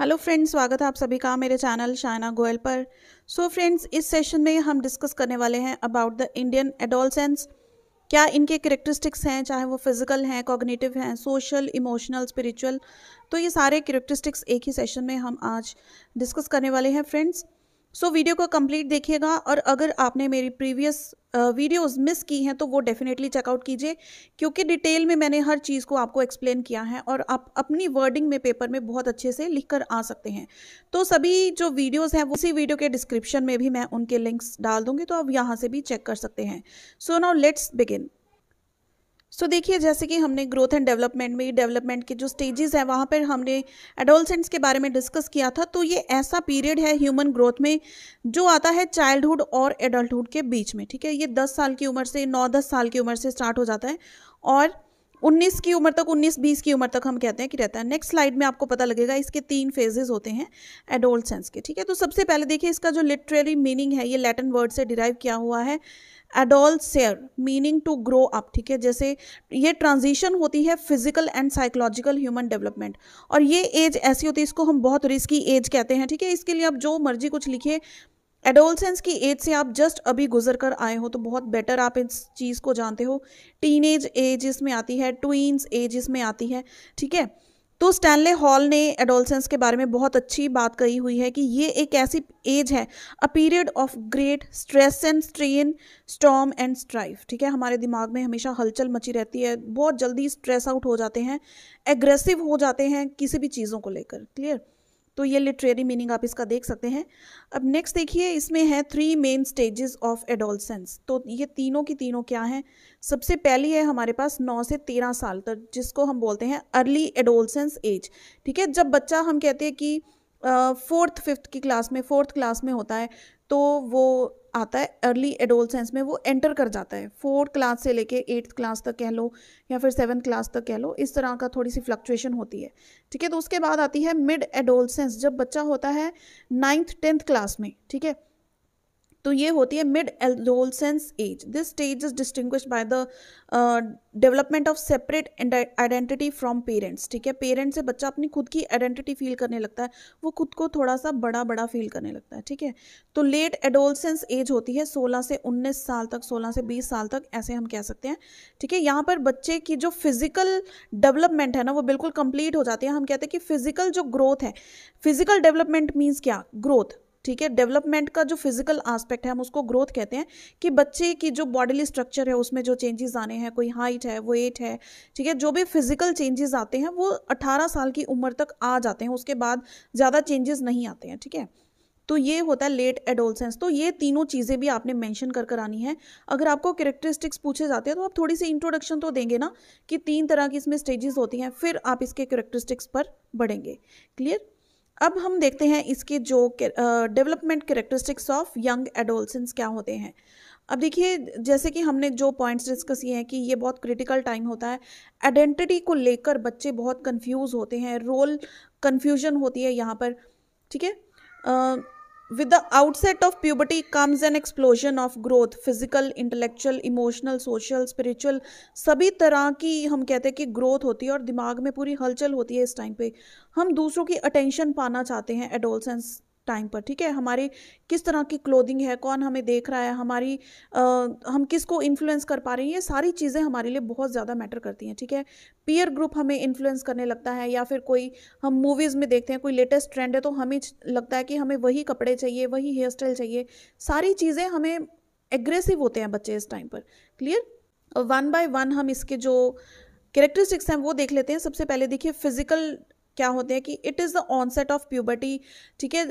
hello friends स्वागत है आप सभी का मेरे चैनल शायना गोयल पर सो so फ्रेंड्स इस सेशन में हम डिस्कस करने वाले हैं अबाउट द इंडियन एडोलसेंस क्या इनके करेक्टरिस्टिक्स हैं चाहे वो फिजिकल हैं कॉग्निटिव हैं सोशल इमोशनल स्पिरिचुअल तो ये सारे करेक्टरिस्टिक्स एक ही सेशन में हम आज डिस्कस करने वाले हैं फ्रेंड्स सो वीडियो को कंप्लीट देखिएगा और अगर आपने मेरी प्रीवियस वीडियोस मिस की हैं तो वो डेफिनेटली चेकआउट कीजिए क्योंकि डिटेल में मैंने हर चीज़ को आपको एक्सप्लेन किया है और आप अपनी वर्डिंग में पेपर में बहुत अच्छे से लिख कर आ सकते हैं तो सभी जो वीडियोस हैं उसी वीडियो के डिस्क्रिप्शन में भी मैं उनके लिंक्स डाल दूंगी तो आप यहाँ से भी चेक कर सकते हैं so now let's begin so so, देखिए जैसे कि हमने ग्रोथ एंड डेवलपमेंट में डेवलपमेंट के जो स्टेजेस हैं वहाँ पर हमने एडोलसेंट्स के बारे में डिस्कस किया था तो ये ऐसा पीरियड है ह्यूमन ग्रोथ में जो आता है चाइल्डहुड और एडल्टहुड के बीच में ठीक है ये दस साल की उम्र से नौ दस साल की उम्र से स्टार्ट हो जाता है और 19 की उम्र तक 19-20 की उम्र तक हम कहते हैं कि रहता है नेक्स्ट स्लाइड में आपको पता लगेगा इसके तीन फेजेस होते हैं एडोल्ट सेंस के ठीक है तो सबसे पहले देखिए इसका जो लिटरेरी मीनिंग है ये लैटिन वर्ड से डिराइव किया हुआ है एडोल्ट सेयर मीनिंग टू ग्रो अप ठीक है जैसे ये ट्रांजिशन होती है physical and psychological human development और ये एज ऐसी होती है इसको हम बहुत रिस्की एज कहते हैं ठीक है इसके लिए आप जो मर्जी कुछ लिखिए एडोलसेंस की एज से आप जस्ट अभी गुजर कर आए हो तो बहुत बेटर आप इस चीज़ को जानते हो टीन एज इसमें आती है ट्वीन्स एज इसमें आती है ठीक है तो स्टैनले हॉल ने एडोलसेंस के बारे में बहुत अच्छी बात कही हुई है कि ये एक ऐसी एज है a period of great stress and strain storm and strife ठीक है हमारे दिमाग में हमेशा हलचल मची रहती है बहुत जल्दी स्ट्रेस आउट हो जाते हैं एग्रेसिव हो जाते हैं किसी भी चीज़ों को लेकर क्लियर तो ये लिटरेरी मीनिंग आप इसका देख सकते हैं अब नेक्स्ट देखिए इसमें है three main stages of adolescence तो ये तीनों की तीनों क्या हैं सबसे पहली है हमारे पास नौ से तेरह साल तक जिसको हम बोलते हैं अर्ली एडोलसेंस एज ठीक है जब बच्चा हम कहते हैं कि फोर्थ फिफ्थ की क्लास में फोर्थ क्लास में होता है तो वो आता है अर्ली सेंस में वो एंटर कर जाता है फोर्थ क्लास से लेके एट्थ क्लास तक कह लो या फिर सेवन्थ क्लास तक कह लो इस तरह का थोड़ी सी फ्लक्चुएशन होती है ठीक है तो उसके बाद आती है मिड सेंस जब बच्चा होता है नाइन्थ टेंथ क्लास में ठीक है तो ये होती है mid adolescence as this stage is distinguished by the development of separate identity from parents ठीक है पेरेंट्स से बच्चा अपनी खुद की आइडेंटिटी फील करने लगता है वो खुद को थोड़ा सा बड़ा बड़ा फील करने लगता है ठीक है तो लेट एडोलसेंस एज होती है 16 से 19 साल तक 16 से 20 साल तक ऐसे हम कह सकते हैं ठीक है यहाँ पर बच्चे की जो फिजिकल डेवलपमेंट है ना वो बिल्कुल कंप्लीट हो जाती है हम कहते हैं कि फिजिकल जो ग्रोथ है फिजिकल डेवलपमेंट मीन्स क्या ग्रोथ ठीक है डेवलपमेंट का जो फिजिकल आस्पेक्ट है हम उसको ग्रोथ कहते हैं कि बच्चे की जो बॉडीली स्ट्रक्चर है उसमें जो चेंजेस आने हैं कोई हाइट है वेट है ठीक है जो भी फिजिकल चेंजेस आते हैं वो 18 साल की उम्र तक आ जाते हैं उसके बाद ज़्यादा चेंजेस नहीं आते हैं ठीक है तो ये होता है लेट एडोलसेंस तो ये तीनों चीज़ें भी आपने मेंशन कर कर आनी है अगर आपको करेक्टरिस्टिक्स पूछे जाते हैं तो आप थोड़ी सी इंट्रोडक्शन तो देंगे ना कि तीन तरह की इसमें स्टेजेस होती हैं फिर आप इसके करेक्टरिस्टिक्स पर बढ़ेंगे क्लियर अब हम देखते हैं इसके जो development characteristics of young adolescence क्या होते हैं अब देखिए जैसे कि हमने जो पॉइंट्स डिस्कस किए हैं कि ये बहुत क्रिटिकल टाइम होता है आइडेंटिटी को लेकर बच्चे बहुत कंफ्यूज होते हैं रोल कंफ्यूजन होती है यहाँ पर ठीक है With the outset of puberty comes an explosion of growth physical, intellectual, emotional, social, spiritual सभी तरह की हम कहते हैं कि ग्रोथ होती है और दिमाग में पूरी हलचल होती है इस टाइम पे हम दूसरों की अटेंशन पाना चाहते हैं एडोलसेंस टाइम पर ठीक है हमारे किस तरह की क्लोदिंग है कौन हमें देख रहा है हमारी आ, हम किस को इन्फ्लुएंस कर पा रहे हैं ये सारी चीज़ें हमारे लिए बहुत ज़्यादा मैटर करती हैं ठीक है पीयर ग्रुप हमें इन्फ्लुएंस करने लगता है या फिर कोई हम मूवीज़ में देखते हैं कोई लेटेस्ट ट्रेंड है तो हमें लगता है कि हमें वही कपड़े चाहिए वही हेयर स्टाइल चाहिए सारी चीज़ें हमें एग्रेसिव होते हैं बच्चे इस टाइम पर क्लियर वन बाय वन हम इसके जो कैरेक्टरिस्टिक्स हैं वो देख लेते हैं सबसे पहले देखिए फिजिकल क्या होते हैं कि it is the onset of puberty ठीक है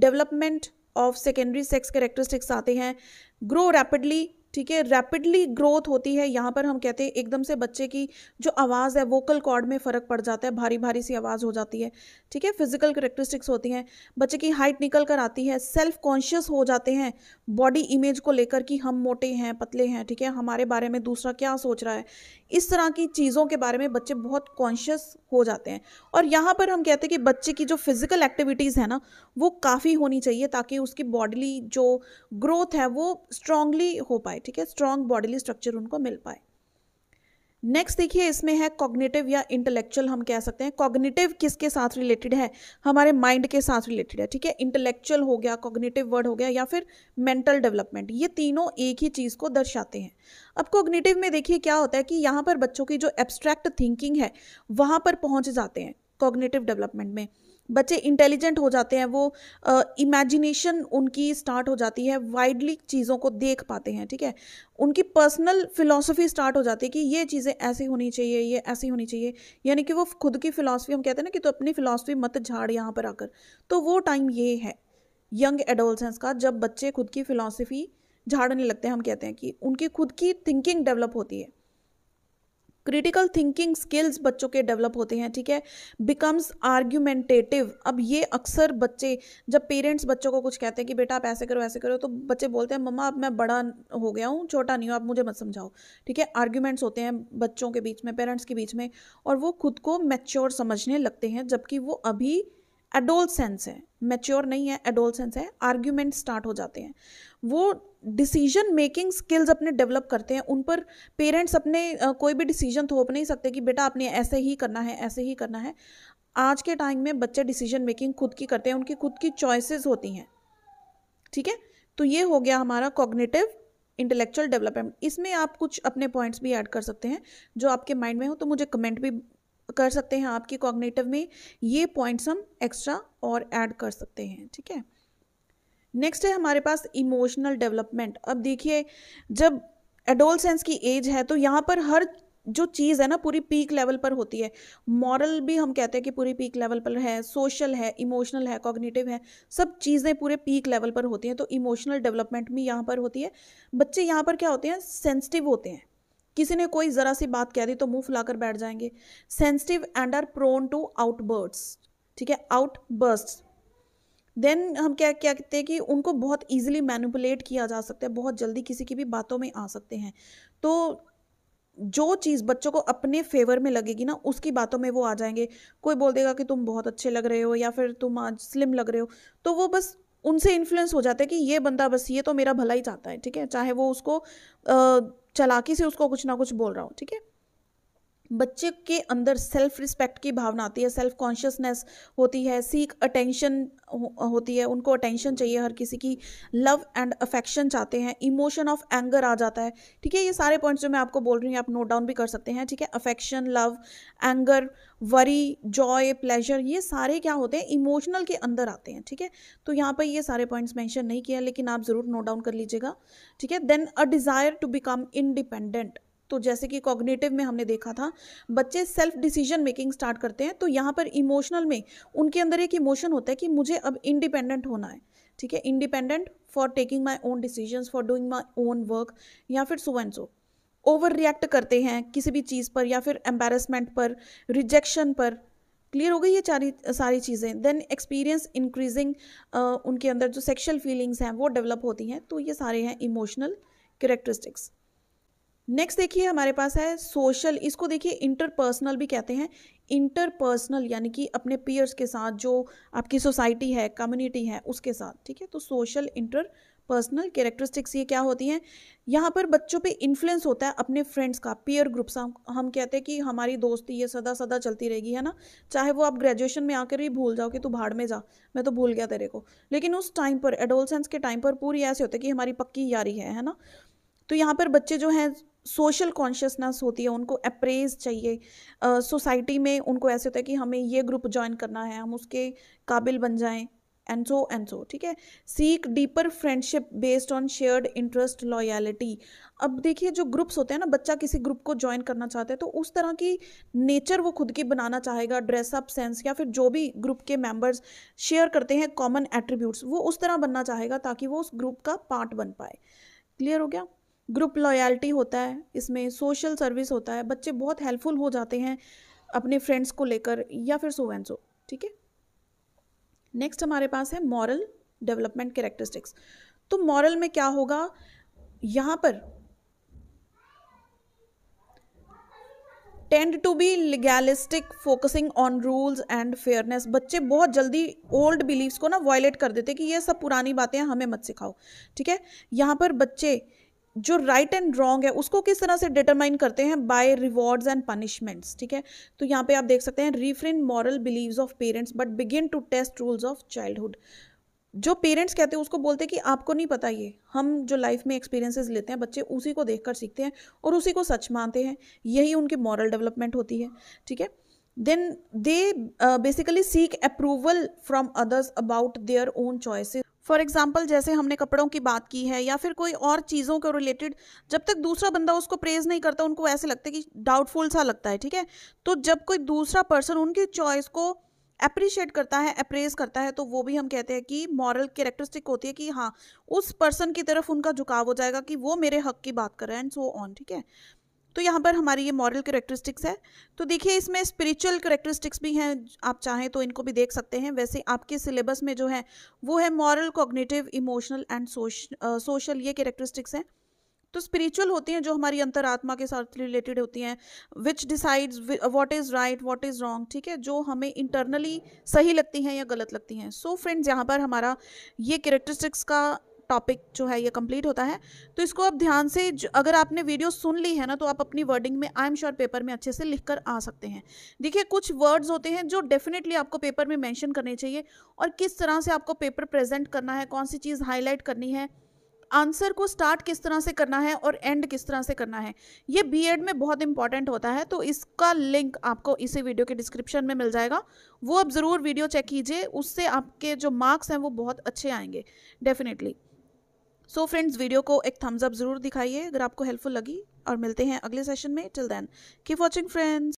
development of secondary sex characteristics आते हैं ग्रो रैपिडली ठीक है रैपिडली ग्रोथ होती है यहाँ पर हम कहते हैं एकदम से बच्चे की जो आवाज़ है वोकल कॉर्ड में फ़र्क पड़ जाता है भारी भारी सी आवाज़ हो जाती है ठीक है फिजिकल करेक्टरिस्टिक्स होती हैं बच्चे की हाइट निकल कर आती है सेल्फ कॉन्शियस हो जाते हैं बॉडी इमेज को लेकर कि हम मोटे हैं पतले हैं ठीक है हमारे बारे में दूसरा क्या सोच रहा है इस तरह की चीज़ों के बारे में बच्चे बहुत कॉन्शियस हो जाते हैं और यहाँ पर हम कहते हैं कि बच्चे की जो फिज़िकल एक्टिविटीज़ है ना वो काफ़ी होनी चाहिए ताकि उसकी बॉडीली जो ग्रोथ है वो स्ट्रांगली हो पाए ठीक है स्ट्रॉन्ग बॉडीली स्ट्रक्चर उनको मिल पाए नेक्स्ट देखिए इसमें है कॉग्निटिव या इंटेलेक्चुअल हम कह सकते हैं कॉग्निटिव किसके साथ रिलेटेड है हमारे माइंड के साथ रिलेटेड है ठीक है इंटेलेक्चुअल हो गया कॉग्निटिव वर्ड हो गया या फिर मेंटल डेवलपमेंट ये तीनों एक ही चीज़ को दर्शाते हैं अब कॉग्निटिव में देखिए क्या होता है कि यहाँ पर बच्चों की जो एब्स्ट्रैक्ट थिंकिंग है वहाँ पर पहुँच जाते हैं कॉग्निटिव डेवलपमेंट में बच्चे इंटेलिजेंट हो जाते हैं वो इमेजिनेशन uh, उनकी स्टार्ट हो जाती है वाइडली चीज़ों को देख पाते हैं ठीक है उनकी पर्सनल फिलॉसफी स्टार्ट हो जाती है कि ये चीज़ें ऐसी होनी चाहिए ये ऐसी होनी चाहिए यानी कि वो खुद की फ़िलासफ़ी हम कहते हैं ना कि तो अपनी फ़िलासफ़ी मत झाड़ यहाँ पर आकर तो वो टाइम ये है यंग एडोल्सेंस का जब बच्चे खुद की फिलॉसफी झाड़ने लगते हैं हम कहते हैं कि उनकी खुद की थिंकिंग डेवलप होती है क्रिटिकल थिंकिंग स्किल्स बच्चों के डेवलप होते हैं ठीक है बिकम्स आर्ग्यूमेंटेटिव अब ये अक्सर बच्चे जब पेरेंट्स बच्चों को कुछ कहते हैं कि बेटा आप ऐसे करो ऐसे करो तो बच्चे बोलते हैं मम्मा अब मैं बड़ा हो गया हूँ छोटा नहीं हूँ आप मुझे मत समझाओ ठीक है आर्ग्यूमेंट्स होते हैं बच्चों के बीच में पेरेंट्स के बीच में और वो खुद को मैच्योर समझने लगते हैं जबकि वो अभी सेंस है मैच्योर नहीं है सेंस है आर्ग्यूमेंट स्टार्ट हो जाते हैं वो डिसीजन मेकिंग स्किल्स अपने डेवलप करते हैं उन पर पेरेंट्स अपने कोई भी डिसीजन थोप नहीं सकते कि बेटा आपने ऐसे ही करना है ऐसे ही करना है आज के टाइम में बच्चे डिसीजन मेकिंग खुद की करते हैं उनकी खुद की चॉइसेस होती हैं ठीक है तो ये हो गया हमारा कॉग्निटिव इंटेलेक्चुअल डेवलपमेंट इसमें आप कुछ अपने पॉइंट्स भी ऐड कर सकते हैं जो आपके माइंड में हो तो मुझे कमेंट भी कर सकते हैं आपकी कॉग्नेटिव में ये पॉइंट्स हम एक्स्ट्रा और ऐड कर सकते हैं ठीक है नेक्स्ट है हमारे पास इमोशनल डेवलपमेंट अब देखिए जब एडोलसेंस की एज है तो यहाँ पर हर जो चीज़ है ना पूरी पीक लेवल पर होती है मॉरल भी हम कहते हैं कि पूरी पीक लेवल पर है सोशल है इमोशनल है कॉग्निटिव है सब चीज़ें पूरे पीक लेवल पर होती हैं तो इमोशनल डेवलपमेंट भी यहाँ पर होती है बच्चे यहाँ पर क्या होते हैं सेंसिटिव होते हैं किसी ने कोई ज़रा सी बात कह दी तो मुंह फुलाकर बैठ जाएंगे sensitive and are prone to outbursts ठीक है आउटबर्स्ट देन हम क्या क्या कहते हैं कि उनको बहुत ईजिली मैनिपुलेट किया जा सकता है बहुत जल्दी किसी की भी बातों में आ सकते हैं तो जो चीज़ बच्चों को अपने फेवर में लगेगी ना उसकी बातों में वो आ जाएंगे कोई बोल देगा कि तुम बहुत अच्छे लग रहे हो या फिर तुम आज स्लिम लग रहे हो तो वो बस उनसे इन्फ्लुएंस हो जाता है कि ये बंदा बस ये तो मेरा भला ही चाहता है ठीक है चाहे वो उसको चलाकी से उसको कुछ ना कुछ बोल रहा हो ठीक है बच्चे के अंदर सेल्फ रिस्पेक्ट की भावना आती है सेल्फ कॉन्शियसनेस होती है सीख अटेंशन होती है उनको अटेंशन चाहिए हर किसी की लव एंड अफेक्शन चाहते हैं इमोशन ऑफ एंगर आ जाता है ठीक है ये सारे पॉइंट्स जो मैं आपको बोल रही हूँ आप नोट डाउन भी कर सकते हैं ठीक है affection love anger worry joy pleasure ये सारे क्या होते हैं इमोशनल के अंदर आते हैं ठीक है तो यहाँ पर ये सारे पॉइंट्स मैंशन नहीं किया लेकिन आप ज़रूर नोट डाउन कर लीजिएगा ठीक है then a desire to become independent तो जैसे कि कॉग्नेटिव में हमने देखा था बच्चे सेल्फ डिसीजन मेकिंग स्टार्ट करते हैं तो यहाँ पर इमोशनल में उनके अंदर एक इमोशन होता है कि मुझे अब इंडिपेंडेंट होना है ठीक है independent for taking my own decision for doing my own work या फिर so and so overreact करते हैं किसी भी चीज़ पर या फिर एम्बेरसमेंट पर रिजेक्शन पर क्लियर हो गई ये चारी सारी चीज़ें देन एक्सपीरियंस इंक्रीजिंग उनके अंदर जो सेक्शुअल फीलिंग्स हैं वो डेवलप होती हैं तो ये सारे हैं इमोशनल करेक्टरिस्टिक्स नेक्स्ट देखिए हमारे पास है सोशल इसको देखिए इंटरपर्सनल भी कहते हैं इंटरपर्सनल यानी कि अपने पीयर्स के साथ जो आपकी सोसाइटी है कम्युनिटी है उसके साथ ठीक है तो सोशल इंटर पर्सनल कैरेक्टरिस्टिक्स ये क्या होती हैं यहाँ पर बच्चों पे इन्फ्लुएंस होता है अपने फ्रेंड्स का पीयर ग्रुप्स हम कहते हैं कि हमारी दोस्ती ये सदा सदा चलती रहेगी है ना चाहे वो आप ग्रेजुएशन में आकर भी भूल जाओ कि तू भाड़ में जा मैं तो भूल गया तेरे को लेकिन उस टाइम पर एडोलसेंस के टाइम पर पूरी ऐसे होते हैं कि हमारी पक्की यारी है है ना तो यहाँ पर बच्चे जो हैं सोशल कॉन्शियसनेस होती है उनको अप्रेज चाहिए सोसाइटी uh, में उनको ऐसे होता है कि हमें ये ग्रुप ज्वाइन करना है हम उसके काबिल बन जाएं एंड सो एंड सो ठीक है seek deeper friendship based on shared interest loyalty अब देखिए जो ग्रुप्स होते हैं ना बच्चा किसी ग्रुप को ज्वाइन करना चाहता है तो उस तरह की नेचर वो खुद की बनाना चाहेगा ड्रेसअप सेंस या फिर जो भी ग्रुप के मेंबर्स शेयर करते हैं कॉमन एट्रीब्यूट्स वो उस तरह बनना चाहेगा ताकि वो उस ग्रुप का पार्ट बन पाए क्लियर हो गया ग्रुप लॉयल्टी होता है इसमें सोशल सर्विस होता है बच्चे बहुत हेल्पफुल हो जाते हैं अपने फ्रेंड्स को लेकर या फिर सो एंड सो ठीक है नेक्स्ट हमारे पास है मॉरल डेवलपमेंट कैरेक्टरिस्टिक्स तो मॉरल में क्या होगा यहाँ पर tend to be legalistic focusing on rules and fairness बच्चे बहुत जल्दी ओल्ड बिलीव्स को ना वायलेट कर देते कि ये सब पुरानी बातें हमें मत सिखाओ ठीक है यहाँ पर बच्चे जो राइट एंड रॉन्ग है उसको किस तरह से डिटरमाइन करते हैं बाय रिवॉर्ड्स एंड पनिशमेंट्स ठीक है तो यहाँ पे आप देख सकते हैं refrain moral beliefs of parents but begin to test rules of childhood जो पेरेंट्स कहते हैं उसको बोलते हैं कि आपको नहीं पता ये हम जो लाइफ में एक्सपीरियंसेस लेते हैं बच्चे उसी को देखकर सीखते हैं और उसी को सच मानते हैं यही उनकी मॉरल डेवलपमेंट होती है ठीक है then they uh, basically seek approval from others about their own choices for example जैसे हमने कपड़ों की बात की है या फिर कोई और चीज़ों के रिलेटेड जब तक दूसरा बंदा उसको प्रेज नहीं करता उनको ऐसे लगता है कि डाउटफुल सा लगता है ठीक है तो जब कोई दूसरा पर्सन उनकी चॉइस को अप्रिशिएट करता है अप्रेज करता है तो वो भी हम कहते हैं कि मॉरल कैरेक्टरिस्टिक होती है कि हाँ उस पर्सन की तरफ उनका झुकाव हो जाएगा कि वो मेरे हक की बात कर रहे हैं एंड सो ऑन ठीक है तो यहाँ पर हमारी ये मॉरल करेक्टरिस्टिक्स है तो देखिए इसमें स्पिरिचुअल करेक्टरिस्टिक्स भी हैं आप चाहें तो इनको भी देख सकते हैं वैसे आपके सिलेबस में जो है वो है moral cognitive emotional and social ये करेक्टरिस्टिक्स हैं तो स्पिरिचुअल होती हैं जो हमारी अंतरात्मा के साथ रिलेटेड होती हैं which decides what is right what is wrong ठीक है जो हमें इंटरनली सही लगती हैं या गलत लगती हैं सो फ्रेंड्स यहाँ पर हमारा ये करेक्टरिस्टिक्स का टॉपिक जो है ये कंप्लीट होता है तो इसको आप ध्यान से अगर आपने वीडियो सुन ली है ना तो आप अपनी वर्डिंग में आई एम श्योर पेपर में अच्छे से लिख कर आ सकते हैं देखिए कुछ वर्ड्स होते हैं जो डेफिनेटली आपको पेपर में मैंशन करने चाहिए और किस तरह से आपको पेपर प्रेजेंट करना है कौन सी चीज़ हाईलाइट करनी है आंसर को स्टार्ट किस तरह से करना है और एंड किस तरह से करना है ये बीएड में बहुत इंपॉर्टेंट होता है तो इसका लिंक आपको इसी वीडियो के डिस्क्रिप्शन में मिल जाएगा वो आप ज़रूर वीडियो चेक कीजिए उससे आपके जो मार्क्स हैं वो बहुत अच्छे आएंगे डेफिनेटली सो फ्रेंड्स वीडियो को एक थम्स अप जरूर दिखाइए अगर आपको हेल्पफुल लगी और मिलते हैं अगले सेशन में till then keep watching friends